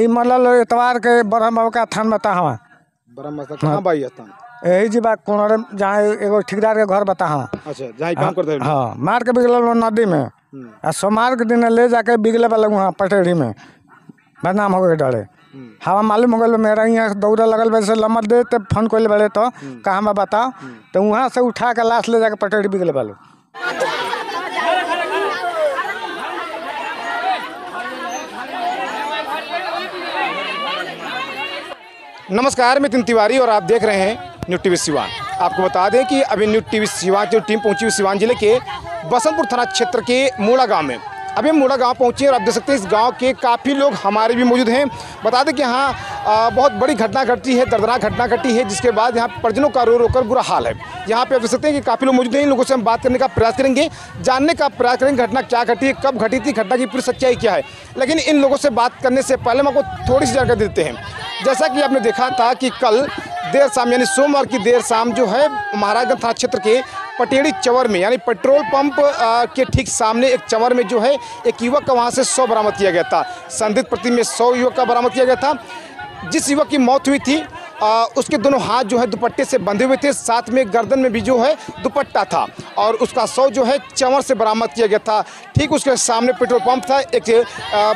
ई इतवार एतवार के ब्रह्म बाबा का स्थान बता हवा ब्रह्म बाबू कहां बाई स्थान यही जी बात कोनर जहाँ एगो ठेकेदार के घर बता हवा अच्छा जहाँ काम करते हैं हां मार के बिगल नदी में आ सोमवार के दिन ले जाके बिगले वाला वहाँ पटेड़ी में बदनाम हो गए डरे हम्म। हवा मालूम हो गए मेरा यहाँ दौड़ा लगल वैसे लमर दे फोन कैले बड़े तो हम्म। कहाँ बा बताओ हम्म। तो वहाँ से उठा के लाश ले जाके पटेड़ी बिगले वालों नमस्कार मैं नितिन तिवारी और आप देख रहे हैं न्यू टीवी सिवान आपको बता दें कि अभी न्यू टीवी सिवान की टीम पहुंची हुई सिवान जिले के बसंतपुर थाना क्षेत्र के मूड़ा गांव में अभी हम मूड़ा गांव पहुंचे और आप देख सकते हैं इस गांव के काफ़ी लोग हमारे भी मौजूद हैं बता दें कि यहाँ बहुत बड़ी घटना घटी है दर्दनाक घटना घटी है जिसके बाद यहाँ परिजनों का रो रोकर बुरा हाल है यहाँ पे आप देख सकते हैं कि काफ़ी लोग मौजूद हैं इन लोगों से हम बात करने का प्रयास करेंगे जानने का प्रयास करेंगे घटना क्या घटी है कब घटी थी घटना की पूरी सच्चाई क्या है लेकिन इन लोगों से बात करने से पहले हम आपको थोड़ी सी जानकारी देते हैं जैसा कि आपने देखा था कि कल देर शाम यानी सोमवार की देर शाम जो है महाराजगंज थाना क्षेत्र के पटेड़ी चवर में यानी पेट्रोल पंप के ठीक सामने एक चवर में जो है एक युवक का वहाँ से सौ बरामद किया गया था संदिग्ध प्रति में सौ युवक का बरामद किया गया था जिस युवक की मौत हुई थी आ, उसके दोनों हाथ जो है दुपट्टे से बंधे हुए थे साथ में गर्दन में भी जो है दुपट्टा था और उसका शव जो है चंवर से बरामद किया गया था ठीक उसके सामने पेट्रोल पंप था एक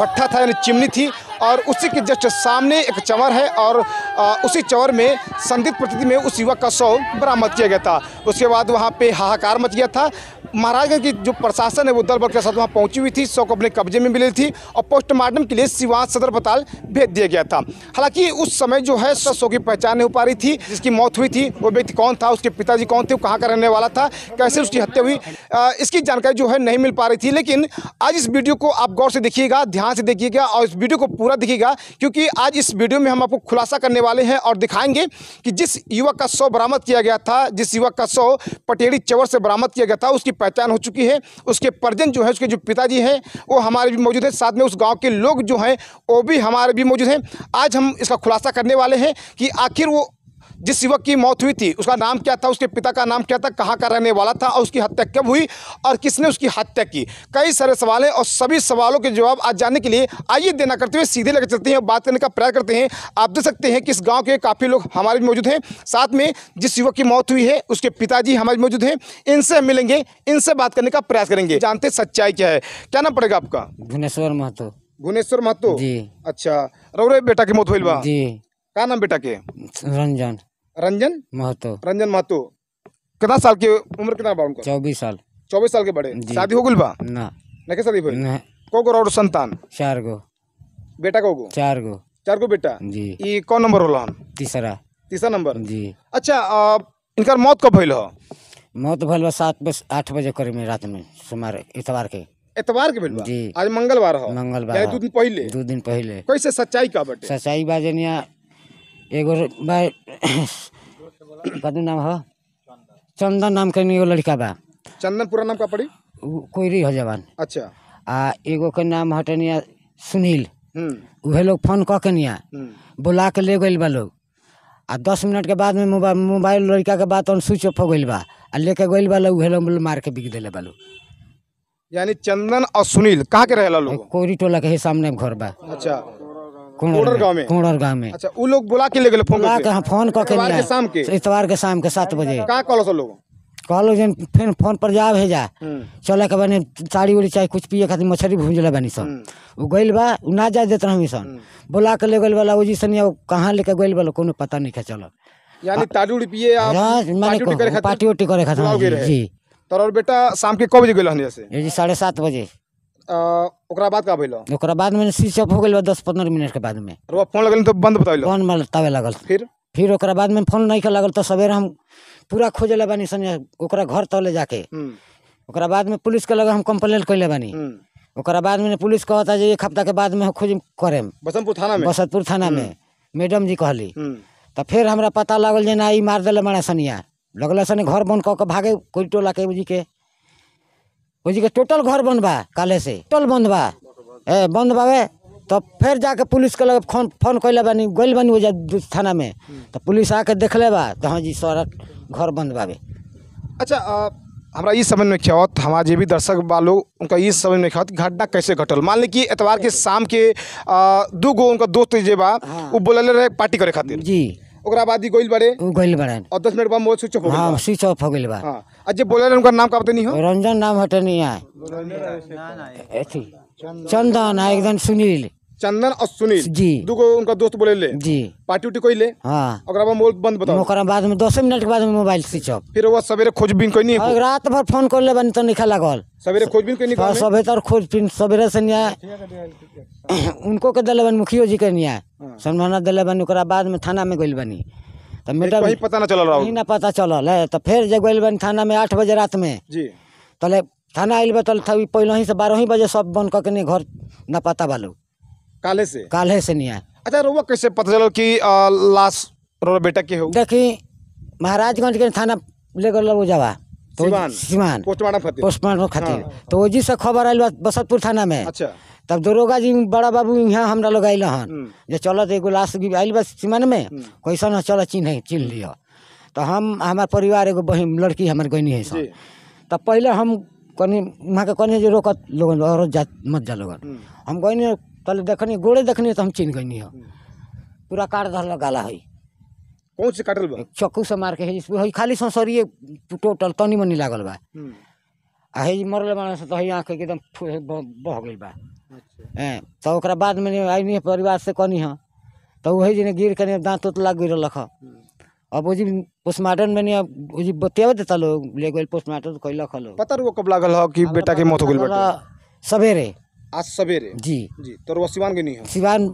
भट्टा था यानी चिमनी थी और उसी के जस्ट सामने एक चंवर है और आ, उसी चंवर में संदिग्ध प्रतिथि में उस युवक का शव बरामद किया गया था उसके बाद वहाँ पे हाहाकार मच गया था महाराजगंज की जो प्रशासन है वो दल बल के साथ वहाँ पहुँची हुई थी शव को अपने कब्जे में मिली थी और पोस्टमार्टम के लिए सिवान सदर अस्पताल भेज दिया गया था हालांकि उस समय जो है शव की पहचान नहीं हो पा रही थी जिसकी मौत हुई थी वो व्यक्ति कौन था उसके पिताजी कौन थे वो कहाँ का रहने वाला था कैसे उसकी हत्या हुई इसकी जानकारी जो है नहीं मिल पा रही थी लेकिन आज इस वीडियो को आप गौर से देखिएगा ध्यान से देखिएगा और इस वीडियो को पूरा देखिएगा क्योंकि आज इस वीडियो में हम आपको खुलासा करने वाले हैं और दिखाएंगे कि जिस युवक का शव बरामद किया गया था जिस युवक का शव पटेड़ी चवर से बरामद किया गया था उसकी पहचान हो चुकी है उसके परिजन जो है उसके जो पिताजी हैं वो हमारे भी मौजूद हैं साथ में उस गाँव के लोग जो हैं वो भी हमारे भी मौजूद हैं आज हम इसका खुलासा करने वाले हैं कि आखिर वो जिस युवक की मौत हुई थी उसका नाम क्या था उसके पिता का नाम क्या था कहाँ का रहने वाला था और उसकी हत्या कब हुई और किसने उसकी हत्या की कई सारे सवाल हैं और सभी सवालों के जवाब आज जानने के लिए आइए देना करते हुए सीधे लेकर चलते हैं बात करने का प्रयास करते हैं आप देख सकते हैं कि इस गाँव के काफ़ी लोग हमारे मौजूद हैं साथ में जिस युवक की मौत हुई है उसके पिताजी हमारे मौजूद हैं इनसे हम मिलेंगे इनसे बात करने का प्रयास करेंगे जानते सच्चाई क्या है क्या नाम पड़ेगा आपका भुवनेश्वर महतो भुवनेश्वर महतो जी अच्छा रौरे बेटा की मौत हुई बा जी का नाम बेटा के रंजन रंजन महतो रंजन महतो कितना साल की उम्र कितना बा उनका चौबीस साल चौबीस साल के बड़े शादी हो गुल बा ना ना के शादी ना को को और संतान चार गो बेटा को को चार गो चार गो बेटा जी ई कौन नंबर होला तीसरा तीसरा नंबर जी अच्छा इनका मौत कब भइल हो मौत भइल बा सात बजे आठ बजे करे में रात में सोमवार इतवार के इतवार के भइल बा आज मंगलवार हो मंगलवार दो दिन पहले दो दिन पहले कैसे सच्चाई का बटे सच्चाई बाजनिया एगो बा नाम ह चंदन नाम के एगो लड़का बा चंदन पूरा नाम का पड़ी कोयरी है जवान अच्छा आ एगो के नाम हटनिया सुनील हम्म। उहे लोग फोन कह के निया हम्म। बुला के ले गइल बा लोग आ दस मिनट के बाद में मोबाइल लड़का के बात स्विच ऑफ हो गई बा आ लेके गइल बा लोग उहे लोग मार के बिक दिले बा लोग यानी चंदन और सुनील कहाँ के रहे लोग कोरी टोला के सामने घर बा अच्छा कोडर में अच्छा वो लोग बुला के ले गए फोन बुला फोन करके शाम के इतवार के शाम के अच्छा, बजे सो लोग जन फिर फोन पर जा भेजा हम्म। के बने साड़ी उड़ी चाहे कुछ पिए खातिर मछली भूंजल बनी सन वो हम्म। गइल बा ना देते हमी सन हम्म। बुला के ले गइल वाला ओजी सनिया कहाँ लेके गइल वाला कोनो पता नहीं है चल यानी ताड़ी उड़ी पिए आप हाँ, पार्टी उटी करे खातिर जी तोर बेटा शाम के कब बजे गइल जी साढ़े सात बजे बाद का बाद में स्विच ऑफ हो दस पंद्रह मिनट के बाद में फोन तो बंद फोन लगल फिर फिर ओकरा बाद में फोन नहीं कर लगल तो सवेरे हम पूरा खोजले बानी संजय ओकरा घर तले जाके हम्म। ओकरा बाद में पुलिस के लगे हम कंप्लेंट कैले बानी हम्म। ओकरा बाद में पुलिस कहता जे एक हफ्ता के बाद में खोज करे बसंतपुर थाना में बसंतपुर थाना में हम्म। मैडम जी कहली तो फिर हमरा पता लगल जे ना ई मार दिले मारा सनिया लगल सन घर बंद कह के भागे कोई टोला के बुझी के बुझे टोटल घर बंद बा काले से टोटल बंद बा ए बंद बाबे तो फिर जाके पुलिस के लगे फोन फोन कैले बानी गल बानी वजह थाना में तो पुलिस आके देखले बा तो हाँ जी सर घर बंद बाबे अच्छा आ, हमारा ये समझ में क्या होत हमारा जो भी दर्शक बा उनका ये समझ में क्या घटना कैसे घटल मान ली कि इतवार के शाम के दो गो उनका दोस्त जे बा हाँ। वो बोलले रहे पार्टी करे खातिर जी ओकरा बाद गोइल बड़े गोइल बड़े और दस मिनट बाद मोबाइल स्विच ऑफ हो हाँ, गया स्विच ऑफ हो गया बा हां अजय अच्छा, बोले उनका नाम का पता नहीं हो रंजन नाम हटनी है चंदन एकदम सुनील चंदन और सुनील जी दूगो उनका दोस्त बोले ले जी पार्टी उठी कोई ले हाँ मोबाइल बंद बताओ ओकरा बाद में दस मिनट के बाद में मोबाइल स्विच ऑफ फिर वो सवेरे खोजबीन कोई नहीं हाँ, रात भर फोन कर ले बनी तो निकल लगल सवेरे खोजबीन कोई नहीं सवेरे तर खोजबीन सवेरे से निया उनको के दल बन मुखियो जी के निया हाँ। सम्माना दिले बनी ओकरा बाद में थाना में गोल बनी तो मैडम वही पता ना चल रहा ना पता चलल है तो फिर जब गोल बन थाना में आठ बजे रात में जी तले थाना आइल बतल था पहले ही से बारह ही बजे सब बंद करके घर ना पता बालू काले से काले से नहीं आए अच्छा रुआ कैसे पता चलो कि लाश रोर बेटा के हो देखी महाराजगंज के थाना ले गल जावा तो सीमान पोस्टमार्टम खातिर हाँ, हाँ। तो वो जी से खबर आयल बसतपुर थाना में अच्छा तब दरोगा जी बड़ा बाबू यहाँ हमरा लोग आयल हन हम्म। जो चलत एगो लाश आयल बस सीमान में हम्म। कैसन चल चिन्ह चिन्ह लिया तो हम हमार परिवार एगो बहन लड़की हमार गनी है तब पहले हम कहीं वहाँ के कहीं जो रोकत लोग और मत जा लोगन हम्म। हम गनी पहले देखनी गोड़े देखनी तो हम चिन्ह गई हो पूरा काट धरल गाला है कौन से काटल बा चक्कू से मार के हे इसमें खाली ससरिए टोटल तनी मनी लागल बा हम्म। आ हे मरल बाड़ा से तो है आँख एकदम बह गई बा हैं अच्छा। तो ओकरा बाद में आई परिवार से कनी हाँ तो वही जने गिर के दांत उत लग गिर रख अब वो जी पोस्टमार्टम में नहीं अब देता लोग ले गए पोस्टमार्टम कैलक लोग पता वो कब लागल हो कि बेटा के मौत हो गई सवेरे आज सवेरे जी जी तो सिवान गई नहीं सिवान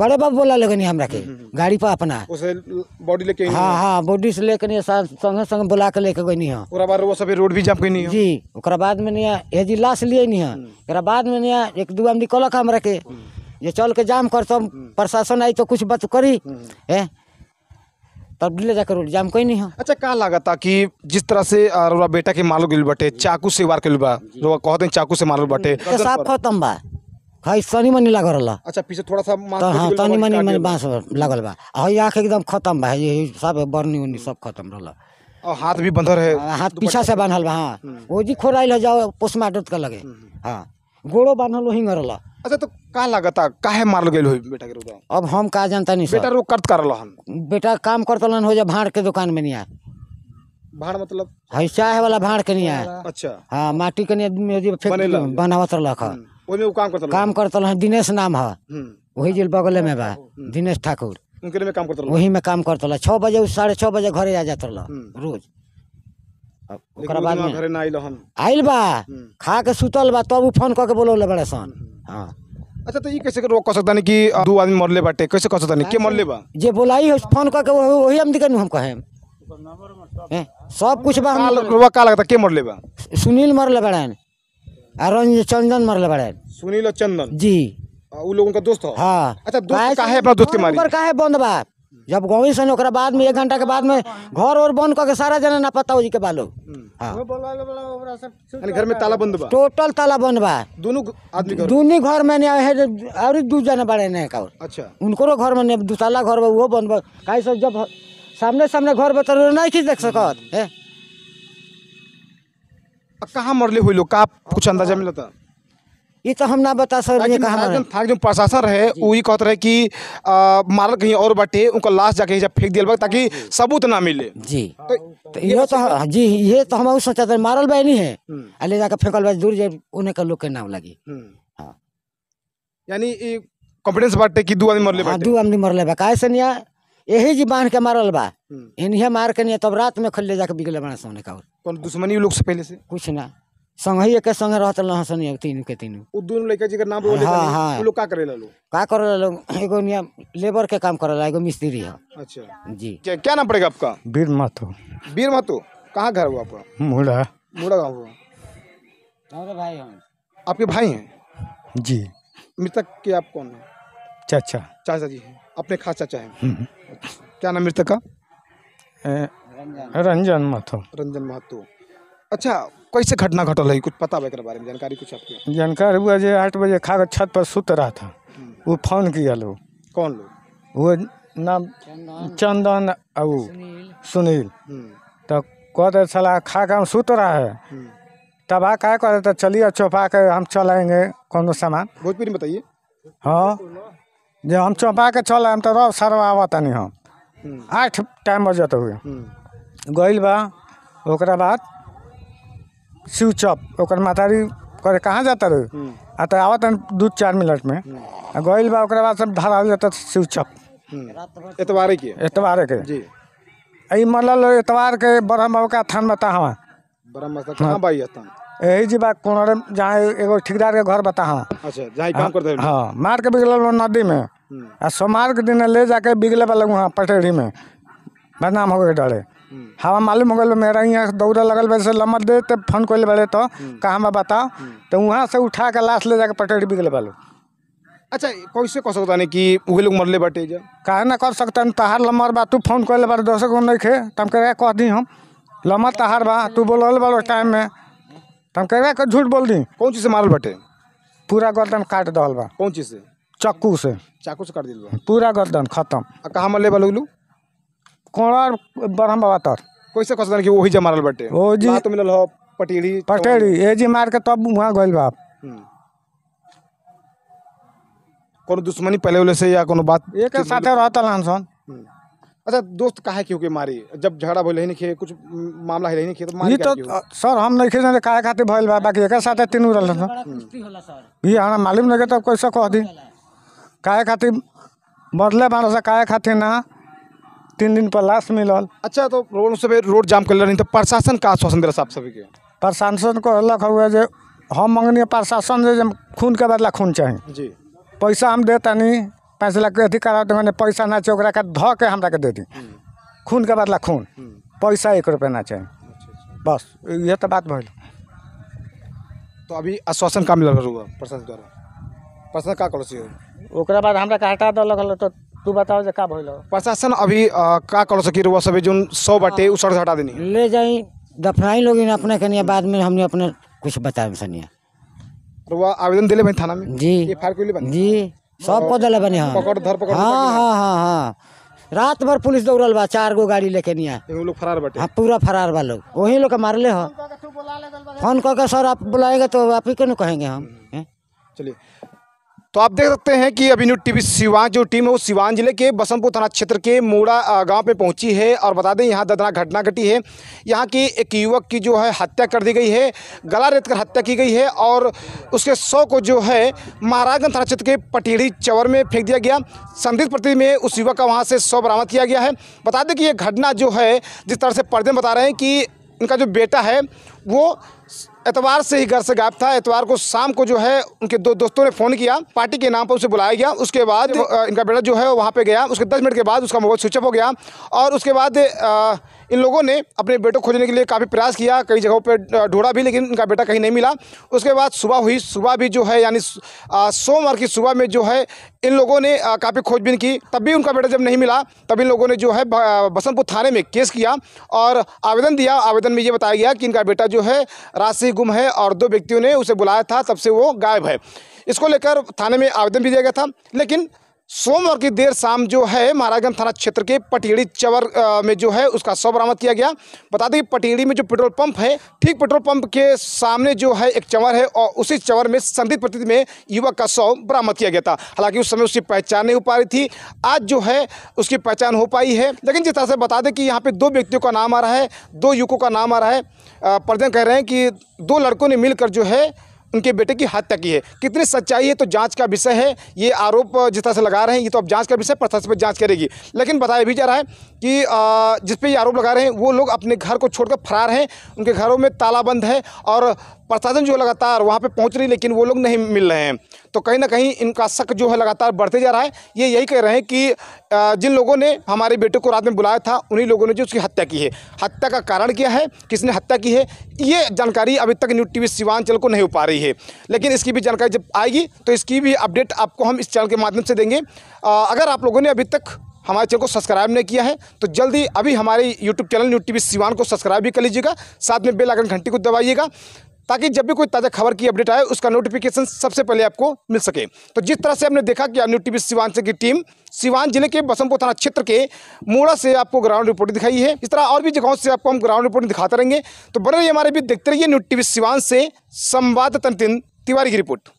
बड़े बाप बोला लगनी हमरा के गाड़ी पर अपना उसे बॉडी लेके हाँ हाँ बॉडी से लेके संगे संग बुला के लेके गई नहीं ओकरा बाद वो सभी रोड भी जाम नहीं जी ओकरा बाद में नहीं ये जी लाश लिए नहीं है हम्म। ओकरा बाद में नहीं एक दो आदमी कलक हमरा के हम्म। ये चल के जाम कर सब हम्म। प्रशासन आई तो कुछ बात करी है तब ले जा रोड जाम कोई नहीं हो अच्छा कहाँ लगा था कि जिस तरह से रोवा बेटा के मालूम गिल बटे चाकू से वार कल बा रोवा कहते हैं चाकू से मालूम बटे तो साफ खत्म बा खाई सनी मनी लागल रहला अच्छा पीछे थोड़ा सा मांस तो हां तनी मनी मनी बांस लगा लागल बा आ आंख एकदम खत्म बा ये सब बर्नी उनी सब खत्म रहला और हाथ भी बंधर है हाथ पीछा से बांधल बा हाँ वो हम्म। जी खोराइल हो जाओ पोस्टमार्टम का लगे हम्म। हाँ गोड़ो लो वही मरला अच्छा तो का लागता काहे मारल गइल होई बेटा के रोदा अब हम का जानता नहीं बेटा रो कर करल हम बेटा काम करतलन हो जा भाड़ के दुकान में नहीं आ भाड़ मतलब है चाहे वाला भाड़ के नहीं आ अच्छा हां माटी के नहीं फेंक बनावत खा हम्म, ओमे उ काम करतलन काम करतलन दिनेश नाम ह हम्म। वही जिल बगल में बा हम्म। दिनेश ठाकुर उनके में काम करतलन वही में काम करतला 6 बजे 6:30 बजे घरे आ जातला रोज ओकरा आइल बा हम्म। खा के सुतल बा तब फोन कह करके बोलौले बड़े सन हम्म। हाँ अच्छा तो ये कैसे कर कह सकता नहीं कि दो आदमी मरले बाटे कैसे कह सकता नहीं के मरले बा जे बोलाई है फोन करके वही हम दिकन हम कहे सब कुछ बा हम का लगता के मरले बा सुनील मरले बड़े अरुण चंदन मरले बड़ेन सुनील और चंदन जी उन लोगों का दोस्त हो हां अच्छा दोस्त काहे अपना दोस्त के हाँ, मारी काहे बंद बा जब गौई सन बाद में एक घंटा के बाद में घर और बंद करके सारा जना ना पता जी के बालो हाँ घर में ताला बंद बा टोटल ताला बंद बा दोनों आदमी दोनों घर में नहीं है और दो जने बड़े नहीं का अच्छा उनको घर में दो अच्छा। ताला घर वो बंद बा काई सब जब सामने सामने घर बता नहीं चीज देख सकत है कहां मरले हुई लोग का कुछ अंदाजा मिलता ये तो हम ना बता सकते कहा प्रशासन है वही कहते रहे कि मारल कहीं और बटे उनका लाश जाके फेंक दिया ताकि सबूत ना मिले जी तो, तो ये तो जी ये तो हम सोचा था मारल बाई नहीं है हम्म। अले जाकर फेंकल बा दूर जाए उन्हें का लोग के नाम लगे हम्म। हाँ। यानी कॉन्फिडेंस बांटे कि दू आदमी मरले हाँ, बा दू आदमी मरले बा काहे से निया यही जी बांध के मारल बा हम्म। इन्हें मार के निया तब रात में खल्ले जाके बिगले बना सोने का और कौन दुश्मनी लोग से पहले से कुछ ना संगही एक संगे रहतल न हसन तीन के तीन उ दोनों लइका जी के नाम बोले हां हां लोग का करेला लोग का करेला लोग एगो निया लेबर के काम करेला एगो मिस्त्री है अच्छा जी क्या नाम पड़ेगा आपका वीर महतो वीर महतो कहां घर हुआ आपका मुड़ा मुड़ा गांव हुआ हमारे भाई हैं आपके भाई हैं जी मृतक के आप कौन हैं चाचा चाचा जी हैं अपने खास चाचा हैं हम्म। अच्छा। क्या नाम मृतक का रंजन महतो रंजन महतो अच्छा कैसे घटना घटल है कुछ पता है बारे में जानकारी कुछ आपको जानकारी हुआ जो आठ बजे खा कर छत पर सुत रहा था वो हम्म। फोन किया लोग कौन लोग वो नाम चंदन और सुनील तो कहते सलाह खा कर हम सुत रहा है हम्म। तब आ क्या करे तो चलिए चौपा के हम चलाएंगे कौन सामान भोजपुरी बताइए हाँ जो हम चौपा के चल तो रह सरवा आवा हम आठ टाइम तो हुए गई बा ओकरा बाद शिव चौप और मातारी करे कहाँ जाता रहे हम्म। आ तो आवत दू चार मिनट में हम्म। आ बात सब धरा जाता शिव चौप हम्म। एतवार के एतवार के जी अई मतलब एतवार के ब्रह्म का थान बता हाँ यही जी बात कोनर जहाँ एगो ठेकेदार के घर बता हाँ अच्छा काम करते हाँ मार के बिगल नदी में आ सोमवार के दिन ले जाके बिगले वाले वहाँ पटेड़ी में बदनाम हो गए डरे हवा मालूम हो गए मेरा यहाँ दौड़ लगल वैसे लम्बर दे तब फोन कोल बड़े तो कहाँ मैं बताओ तो वहाँ से उठा के लाश ले जाकर पटेड़ बिगल बालू अच्छा कैसे कह सकता नहीं कि वे लोग मरले बटे जा कहे ना कर सकता नहीं तहार लम्बर बा तू फोन कोल बार दोस्त को नहीं खे तो हम कह कह दी हम लम्बर तहार बा तू बोलल बारो टाइम में तो हम कह झूठ बोल दी कौन चीज से मारल बटे पूरा गर्दन काट दल बा कौन चीज से चाकू से चाकू से कर दिल पूरा गर्दन खत्म कहाँ मरले बा कोणार बाबा तर कैसे कह सकेला कि ओही जे मारल बाटे ओ जी बात मिलल हो पटेड़ी पटेड़ी ए जी मार के तब वहां गइल बाप हम्म। कोनो दुश्मनी पहले वाले से या कोनो बात एक साथे रहता लानसन हम्म। अच्छा दोस्त काहे क्यों के मारी जब झगड़ा भइल है नहीं कुछ मामला है नहीं के तो मार ये तो सर हम नहीं खेल काहे खाते भइल बा बाकी एक साथे तीनों रहल सर ये हमरा मालूम लगे तो कैसे कह दी काहे खाते बदले बारह से काहे खाते ना तीन दिन पर लाश मिलल अच्छा तो रोड सब रोड जाम कर तो प्रशासन का आश्वासन दिला आप सभी के प्रशासन को अलग हुआ जे हम मंगनी प्रशासन से खून के बदला खून चाहिए जी पैसा हम दे नहीं पाँच लाख अथी करा देंगे पैसा ना चाहिए के ध के हमरा के दे दी हम्म। खून के बदला खून हम्म। पैसा एक रुपये ना चाहिए अच्छा, अच्छा। बस ये तो बात भैल तो अभी आश्वासन का मिलल प्रशासन द्वारा प्रशासन का ओकरा बाद हमरा के हटा दल तो तू बताओ जो का भइल प्रशासन अभी आ, का कर सकी रुआ सभी जो सौ हाँ। बटे उ सड़क हटा देनी ले जाई दफनाई लोग इन अपने कनिया बाद में हमने अपने कुछ बताए सनिया रुवा आवेदन दिले भाई थाना में जी ये एफआईआर कोइले बने जी सब को दिले बने हां पकड़ धर पकड़ हां हां हां हां रात भर पुलिस दौड़ल बा चार गो गाड़ी लेके निया एगो लोग फरार बटे हां पूरा फरार बा लोग वही लोग मार ले ह फोन करके सर आप बुलाएगा तो आप ही क्यों कहेंगे हम चलिए तो आप देख सकते हैं कि अभी न्यूज टीवी सिवान जो टीम है वो सिवान जिले के बसंतपुर थाना क्षेत्र के मोड़ा गांव पे पहुंची है और बता दें यहाँ दर्दनाक घटना घटी है यहाँ की एक युवक की जो है हत्या कर दी गई है गला रेत कर हत्या की गई है और उसके शव को जो है महाराजगंज थाना क्षेत्र के पटेड़ी चवर में फेंक दिया गया संदिग्ध प्रति में उस युवक का वहाँ से शव बरामद किया गया है बता दें कि ये घटना जो है जिस तरह से पर्दे बता रहे हैं कि इनका जो बेटा है वो एतवार से ही घर से गायब था एतवार को शाम को जो है उनके दो दोस्तों ने फ़ोन किया पार्टी के नाम पर उसे बुलाया गया उसके बाद इनका बेटा जो है वहाँ पे गया उसके दस मिनट के बाद उसका मोबाइल स्विच ऑफ हो गया और उसके बाद इन लोगों ने अपने बेटे को खोजने के लिए काफ़ी प्रयास किया कई जगहों पर ढूंढा भी लेकिन इनका बेटा कहीं नहीं मिला उसके बाद सुबह हुई सुबह भी जो है यानी सोमवार की सुबह में जो है इन लोगों ने काफ़ी खोजबीन की तब भी उनका बेटा जब नहीं मिला तब इन लोगों ने जो है बसंतपुर थाने में केस किया और आवेदन दिया आवेदन में ये बताया गया कि इनका बेटा जो है रात से गुम है और दो व्यक्तियों ने उसे बुलाया था तब से वो गायब है इसको लेकर थाने में आवेदन भी दिया गया था लेकिन सोमवार की देर शाम जो है महाराजगंज थाना क्षेत्र के पटीड़ी चवर में जो है उसका शव बरामद किया गया बता दें कि पटीड़ी में जो पेट्रोल पंप है ठीक पेट्रोल पंप के सामने जो है एक चवर है और उसी चवर में संदिग्ध प्रति में युवक का शव बरामद किया गया था हालांकि उस समय उसकी पहचान नहीं हो पा रही थी आज जो है उसकी पहचान हो पाई है लेकिन जिस तरह से बता दें कि यहाँ पर दो व्यक्तियों का नाम आ रहा है दो युवकों का नाम आ रहा है परिजन कह रहे हैं कि दो लड़कों ने मिलकर जो है उनके बेटे की हत्या की है कितनी सच्चाई है तो जाँच का विषय है ये आरोप जिस तरह से लगा रहे हैं ये तो अब जांच का विषय प्रशासन पर जांच करेगी लेकिन बताया भी जा रहा है कि जिस ये आरोप लगा रहे हैं वो लोग अपने घर को छोड़कर फरार हैं उनके घरों में तालाबंद है और प्रशासन जो लगातार वहाँ पे पहुँच रही लेकिन वो लोग नहीं मिल रहे हैं तो कहीं ना कहीं इनका शक जो है लगातार बढ़ते जा रहा है ये यही कह रहे हैं कि जिन लोगों ने हमारे बेटे को रात में बुलाया था उन्हीं लोगों ने जो उसकी हत्या की है हत्या का कारण क्या है किसने हत्या की है ये जानकारी अभी तक न्यूज़ टीवी सिवांचल को नहीं हो पा रही है लेकिन इसकी भी जानकारी जब आएगी तो इसकी भी अपडेट आपको हम इस चैनल के माध्यम से देंगे अगर आप लोगों ने अभी तक हमारे चैनल को सब्सक्राइब नहीं किया है तो जल्दी अभी हमारे YouTube channel news T Siwan को सब्सक्राइब भी कर लीजिएगा साथ में बेल आइकन घंटी को दबाइएगा ताकि जब भी कोई ताज़ा खबर की अपडेट आए उसका नोटिफिकेशन सबसे पहले आपको मिल सके तो जिस तरह से हमने देखा कि न्यू टीवी से की टीम सिवान जिले के बसमपुर थाना क्षेत्र के मोड़ा से आपको ग्राउंड रिपोर्ट दिखाई है इस तरह और भी जगहों से आपको हम ग्राउंड रिपोर्ट दिखाते रहेंगे तो बने हमारे भी देखते रहिए न्यूज टीवी सिवान से संवाद तनतिन तिवारी की रिपोर्ट